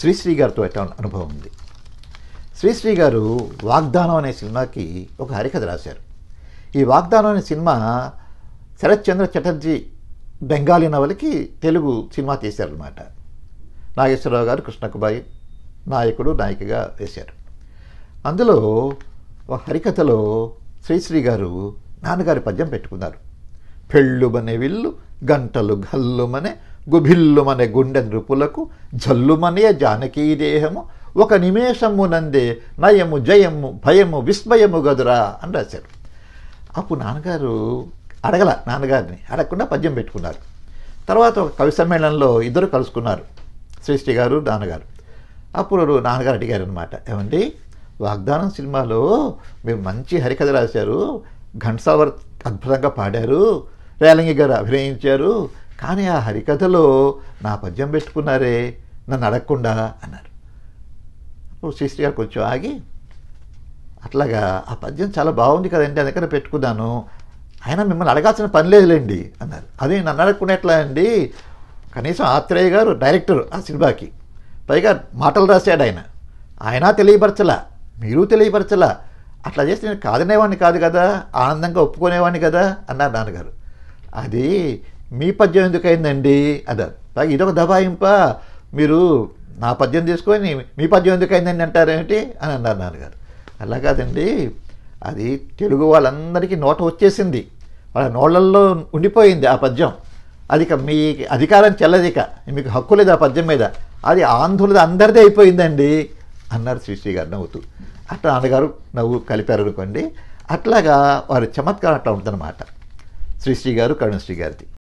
శ్రీశ్రీ గారితో ఎట్లా అనుభవం ఉంది శ్రీశ్రీ గారు వాగ్దానం అనే సినిమాకి ఒక హరికథ రాశారు ఈ వాగ్దానం అనే సినిమా శరత్చంద్ర చటర్జీ బెంగాలీ నవలకి తెలుగు సినిమా తీశారనమాట నాగేశ్వరరావు గారు కృష్ణకుబాయి నాయకుడు నాయికగా వేశారు అందులో ఒక హరికథలో శ్రీశ్రీ గారు నాన్నగారి పద్యం పెట్టుకున్నారు పెళ్ళుమనే విల్లు గంటలు గల్లుమనే గుభిల్లుమనే గుండె నృపులకు జల్లుమనే జానకీ దేహము ఒక నందే నయము జయము భయము విస్మయము గదురా అని రాశారు అప్పుడు నాన్నగారు అడగల నాన్నగారిని అడగకుండా పద్యం పెట్టుకున్నారు తర్వాత ఒక కవి సమ్మేళనంలో ఇద్దరు కలుసుకున్నారు శ్రీశ్రీ గారు నాన్నగారు అప్పుడు నాన్నగారు అడిగారు అనమాట ఏమండి వాగ్దానం సినిమాలో మీరు మంచి హరికథ రాశారు ఘంటసావర్ అద్భుతంగా పాడారు రేలంగి గారు అభినయించారు కానీ ఆ హరికథలో నా పద్యం పెట్టుకున్నారే నన్ను అడగకుండా అన్నారు శ్రీశ్రీ గారు కొంచెం ఆగి అట్లాగా ఆ పద్యం చాలా బాగుంది కదండి అందుకనే పెట్టుకున్నాను ఆయన మిమ్మల్ని అడగాల్సిన పని లేదులేండి అన్నారు అదే నన్ను అడగకుండా ఎట్లా అండి కనీసం ఆత్రేయ గారు డైరెక్టర్ ఆ సినిమాకి పైగా మాటలు రాశాడు ఆయన ఆయన తెలియపరచలా మీరు తెలియపరచలా అట్లా చేస్తే నేను కాదనేవాడిని కాదు కదా ఆనందంగా ఒప్పుకునేవాడిని కదా అన్నారు నాన్నగారు అది మీ పద్యం ఎందుకైందండి అద ఇదొక దబాయింప మీరు నా పద్యం తీసుకొని మీ పద్యం ఎందుకైందండి అంటారేమిటి అని అన్నారు నాన్నగారు అలా కాదండి అది తెలుగు వాళ్ళందరికీ నోట వచ్చేసింది వాళ్ళ నోళ్ళల్లో ఉండిపోయింది ఆ పద్యం అది మీ అధికారం చెల్లదిక మీకు హక్కు లేదు ఆ పద్యం మీద అది ఆంధ్రులది అందరిదే అయిపోయిందండి అన్నారు శ్రీశ్రీ గారు నవ్వుతూ అట్లా నాన్నగారు నవ్వు కలిపారు అనుకోండి అట్లాగా వారి చమత్కారం అట్లా ఉంటుందన్నమాట శ్రీశ్రీ గారు కరుణశ్రీ గారిది